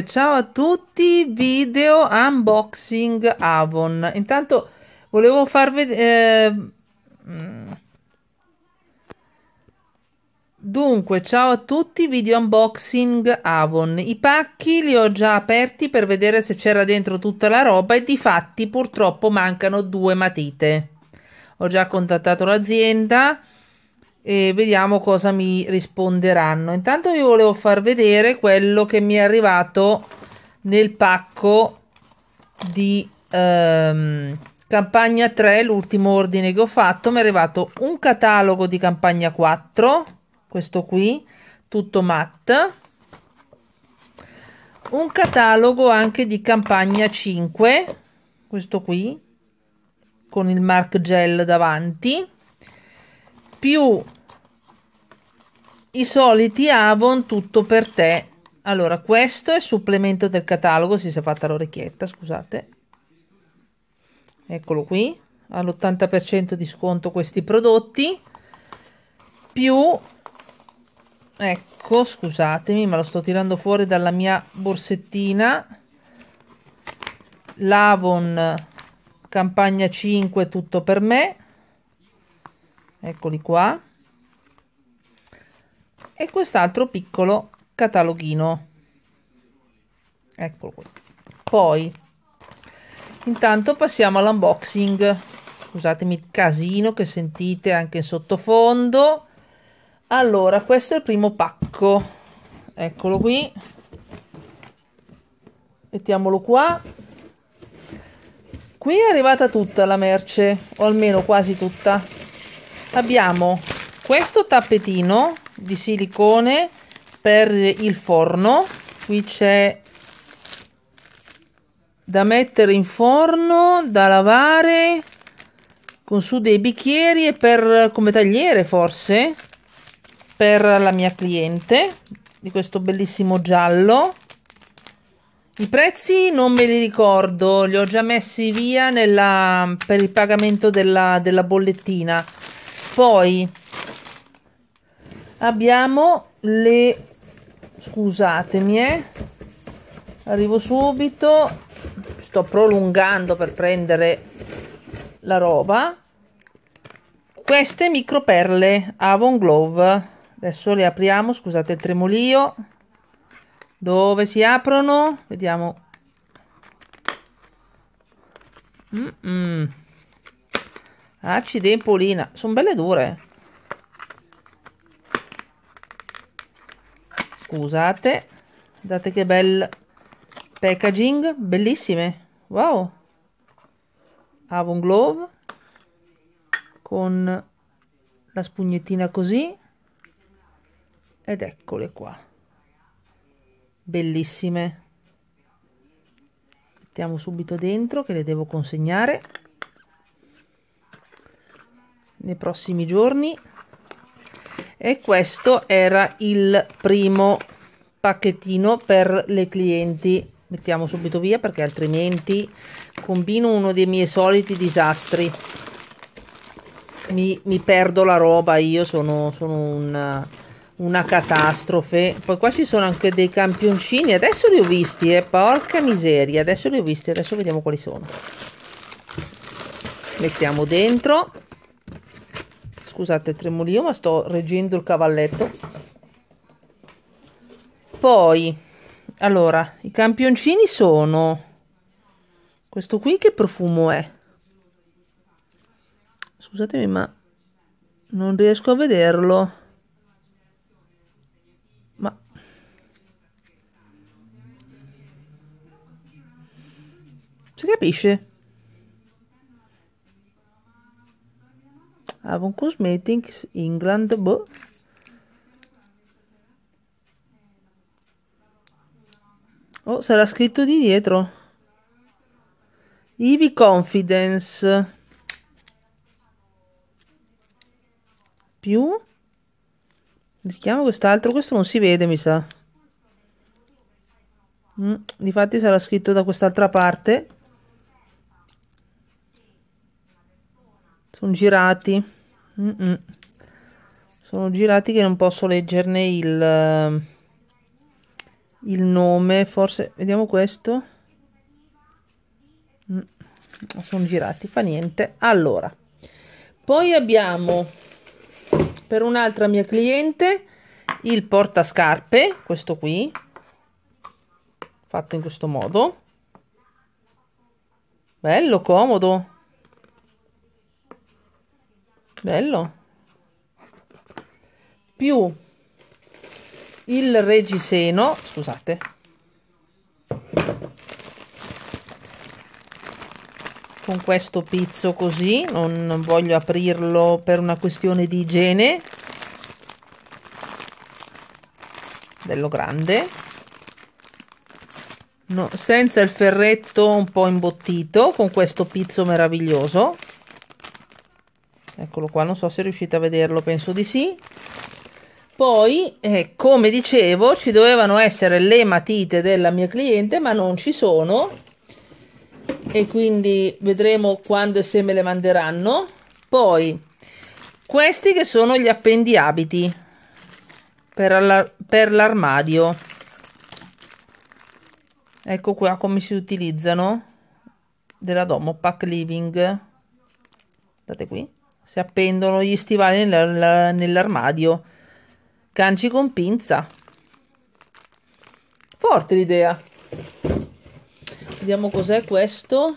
Dunque, ciao a tutti, video unboxing Avon. Intanto volevo far vedere eh, mm. Dunque, ciao a tutti, video unboxing Avon. I pacchi li ho già aperti per vedere se c'era dentro tutta la roba e di fatti purtroppo mancano due matite. Ho già contattato l'azienda e vediamo cosa mi risponderanno. Intanto vi volevo far vedere quello che mi è arrivato nel pacco di ehm, campagna 3, l'ultimo ordine che ho fatto, mi è arrivato un catalogo di campagna 4, questo qui, tutto matte, un catalogo anche di campagna 5, questo qui, con il Mark Gel davanti, più i soliti Avon tutto per te. Allora, questo è supplemento del catalogo, si è fatta l'orecchietta, scusate. Eccolo qui, all'80% di sconto questi prodotti, più, ecco, scusatemi, ma lo sto tirando fuori dalla mia borsettina, l'Avon campagna 5 tutto per me, eccoli qua e quest'altro piccolo cataloghino eccolo qui poi intanto passiamo all'unboxing scusatemi il casino che sentite anche in sottofondo allora questo è il primo pacco eccolo qui mettiamolo qua qui è arrivata tutta la merce o almeno quasi tutta abbiamo questo tappetino di silicone per il forno qui c'è da mettere in forno da lavare con su dei bicchieri e per come tagliere forse per la mia cliente di questo bellissimo giallo i prezzi non me li ricordo li ho già messi via nella, per il pagamento della, della bollettina poi abbiamo le scusatemi eh arrivo subito sto prolungando per prendere la roba queste micro perle avon glove adesso le apriamo scusate il tremolio dove si aprono vediamo mm -mm. Accidempolina, sono belle dure. Scusate, guardate che bel packaging, bellissime. Wow. Avon Glove con la spugnettina così ed eccole qua. Bellissime. Mettiamo subito dentro che le devo consegnare nei prossimi giorni e questo era il primo pacchettino per le clienti mettiamo subito via perché altrimenti combino uno dei miei soliti disastri mi, mi perdo la roba io sono, sono un, una catastrofe poi qua ci sono anche dei campioncini adesso li ho visti eh, porca miseria adesso li ho visti adesso vediamo quali sono mettiamo dentro scusate tremolio ma sto reggendo il cavalletto poi allora i campioncini sono questo qui che profumo è scusatemi ma non riesco a vederlo ma si capisce Avon Cosmetics England, boh. Oh, sarà scritto di dietro. Ivy Confidence. Più. Rischiamo quest'altro? Questo non si vede, mi sa. Mm, difatti sarà scritto da quest'altra parte. sono girati mm -mm. sono girati che non posso leggerne il eh, il nome forse vediamo questo mm. sono girati fa niente allora poi abbiamo per un'altra mia cliente il portascarpe questo qui fatto in questo modo bello comodo bello più il reggiseno scusate con questo pizzo così non, non voglio aprirlo per una questione di igiene bello grande no, senza il ferretto un po' imbottito con questo pizzo meraviglioso eccolo qua non so se riuscite a vederlo penso di sì poi eh, come dicevo ci dovevano essere le matite della mia cliente ma non ci sono e quindi vedremo quando e se me le manderanno poi questi che sono gli appendiabiti per l'armadio ecco qua come si utilizzano della Domo Pack Living date qui si appendono gli stivali nell'armadio. Ganci con pinza. Forte l'idea. Vediamo cos'è questo.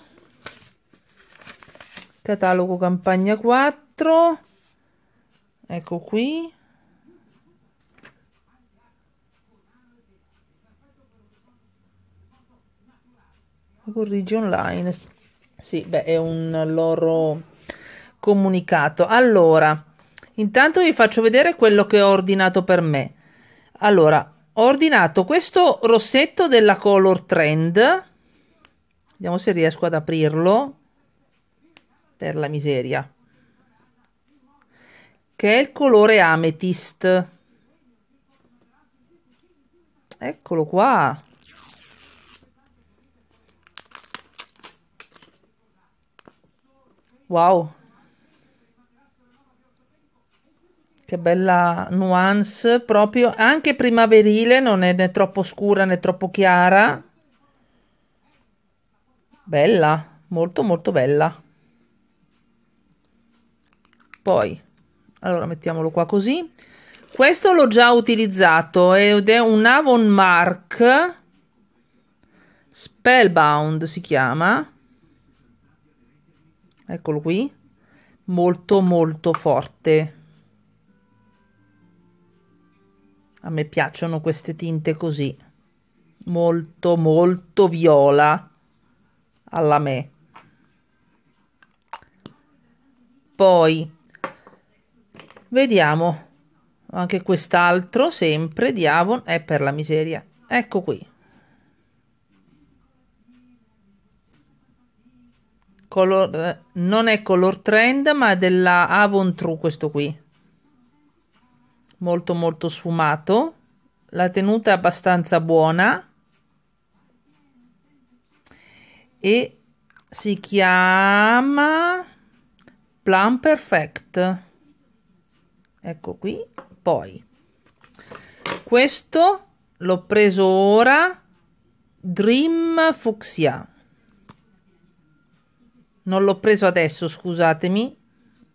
Catalogo campagna 4. Ecco qui. Corrige online. Sì, beh, è un loro comunicato. Allora, intanto vi faccio vedere quello che ho ordinato per me. Allora, ho ordinato questo rossetto della Color Trend. Vediamo se riesco ad aprirlo. Per la miseria. Che è il colore Amethyst. Eccolo qua. Wow, Che bella nuance, proprio anche primaverile, non è né troppo scura né troppo chiara. Bella, molto molto bella. Poi, allora mettiamolo qua così. Questo l'ho già utilizzato ed è un Avon Mark Spellbound si chiama. Eccolo qui. Molto molto forte. A me piacciono queste tinte così, molto molto viola alla me. Poi vediamo anche quest'altro sempre di Avon è per la miseria. Ecco qui. Color, eh, non è color trend ma è della Avon True questo qui molto molto sfumato la tenuta è abbastanza buona e si chiama Plum Perfect ecco qui poi questo l'ho preso ora Dream Fucsia non l'ho preso adesso scusatemi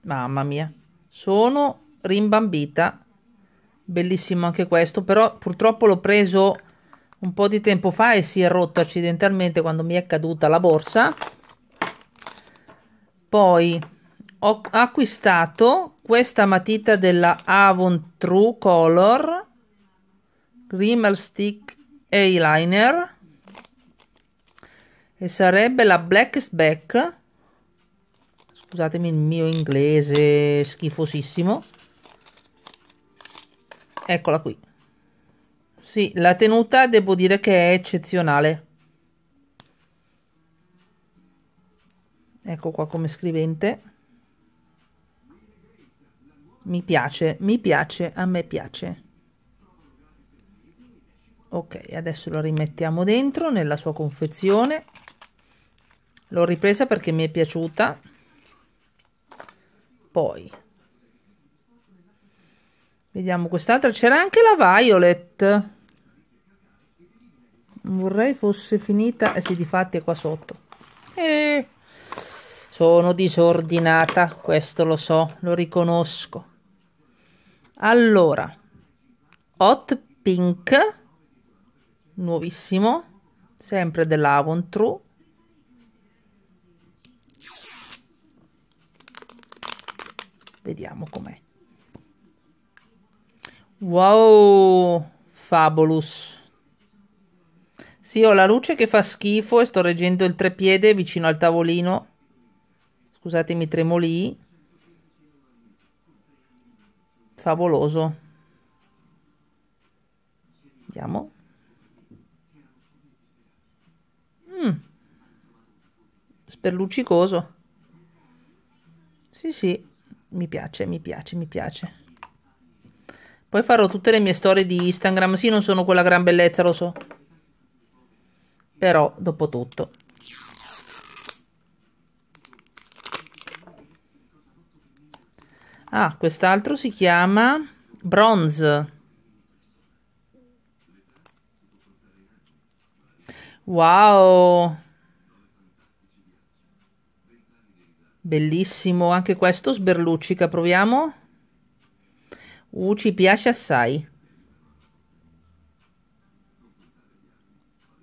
mamma mia sono rimbambita bellissimo anche questo però purtroppo l'ho preso un po' di tempo fa e si è rotto accidentalmente quando mi è caduta la borsa poi ho acquistato questa matita della Avon True Color Rimmel Stick Eyeliner e sarebbe la Blackest Back scusatemi il mio inglese schifosissimo Eccola qui. Sì, la tenuta devo dire che è eccezionale. Ecco qua come scrivente. Mi piace, mi piace, a me piace. Ok, adesso lo rimettiamo dentro nella sua confezione. L'ho ripresa perché mi è piaciuta. Poi Vediamo quest'altra. C'era anche la Violet. Vorrei fosse finita. Eh sì, di fatti è qua sotto. Eh, sono disordinata, questo lo so, lo riconosco. Allora, Hot Pink, nuovissimo, sempre dell'Avontrue. Vediamo com'è. Wow, Fabulous. Sì, ho la luce che fa schifo e sto reggendo il trepiede vicino al tavolino. Scusatemi, tremo lì. Favoloso. Vediamo. Mm. Sperluccicoso. Sì, sì, mi piace, mi piace, mi piace. Poi farò tutte le mie storie di Instagram. Sì, non sono quella gran bellezza, lo so. Però, dopo tutto. Ah, quest'altro si chiama Bronze. Wow! Bellissimo, anche questo sberluccica, proviamo. Uh, ci piace assai.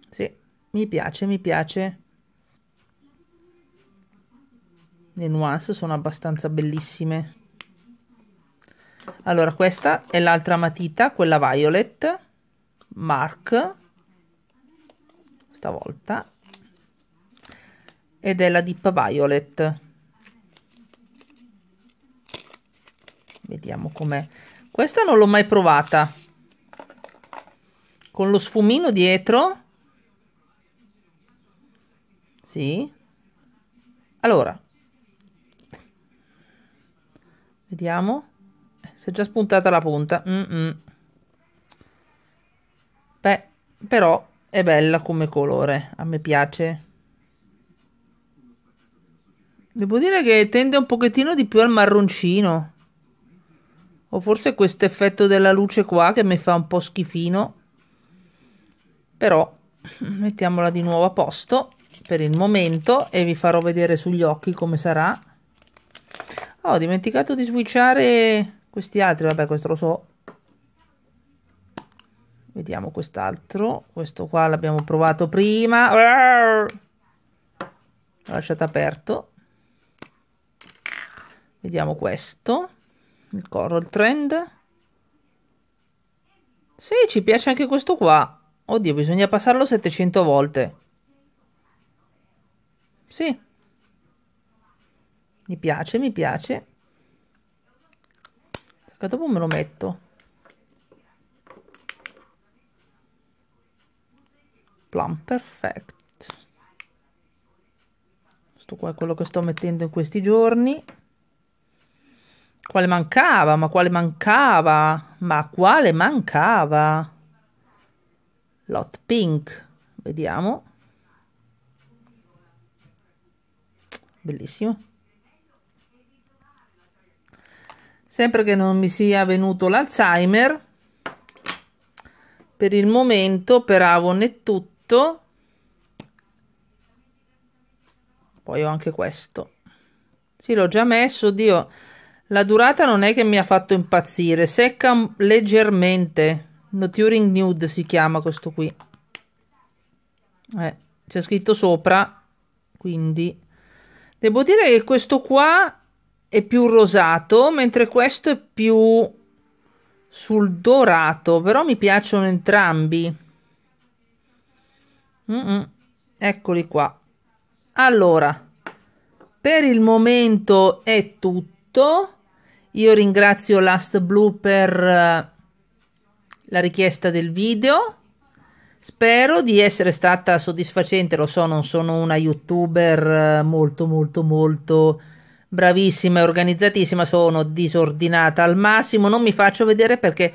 Sì, mi piace, mi piace. Le nuance sono abbastanza bellissime. Allora, questa è l'altra matita, quella violet, Mark, stavolta, ed è la dip violet. Vediamo com'è. Questa non l'ho mai provata. Con lo sfumino dietro. Sì. Allora. Vediamo. Eh, si è già spuntata la punta. Mm -mm. Beh, però è bella come colore. A me piace. Devo dire che tende un pochettino di più al marroncino. O forse questo effetto della luce qua che mi fa un po' schifino. Però mettiamola di nuovo a posto per il momento e vi farò vedere sugli occhi come sarà. Oh, ho dimenticato di switchare questi altri, vabbè questo lo so. Vediamo quest'altro, questo qua l'abbiamo provato prima. L'ho lasciato aperto. Vediamo questo il coral trend. Sì, ci piace anche questo qua. Oddio, bisogna passarlo 700 volte. Sì. Mi piace, mi piace. Che dopo me lo metto. Plum perfect. Questo qua è quello che sto mettendo in questi giorni. Quale mancava? Ma quale mancava? Ma quale mancava? Lot Pink, vediamo. Bellissimo. Sempre che non mi sia venuto l'Alzheimer, per il momento per Avon è tutto. Poi ho anche questo. Sì, l'ho già messo, Dio. La durata non è che mi ha fatto impazzire, secca leggermente. No Turing Nude si chiama questo qui. Eh, c'è scritto sopra, quindi... Devo dire che questo qua è più rosato, mentre questo è più sul dorato, però mi piacciono entrambi. Mm -mm. Eccoli qua. Allora, per il momento è tutto. Io ringrazio Last Blue per eh, la richiesta del video. Spero di essere stata soddisfacente, lo so, non sono una youtuber eh, molto molto molto bravissima e organizzatissima, sono disordinata al massimo, non mi faccio vedere perché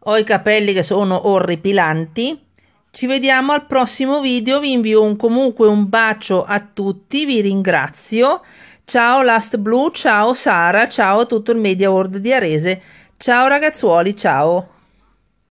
ho i capelli che sono orripilanti. Ci vediamo al prossimo video, vi invio un, comunque un bacio a tutti, vi ringrazio Ciao Last Blue, ciao Sara, ciao a tutto il Media World di Arese. Ciao ragazzuoli, ciao.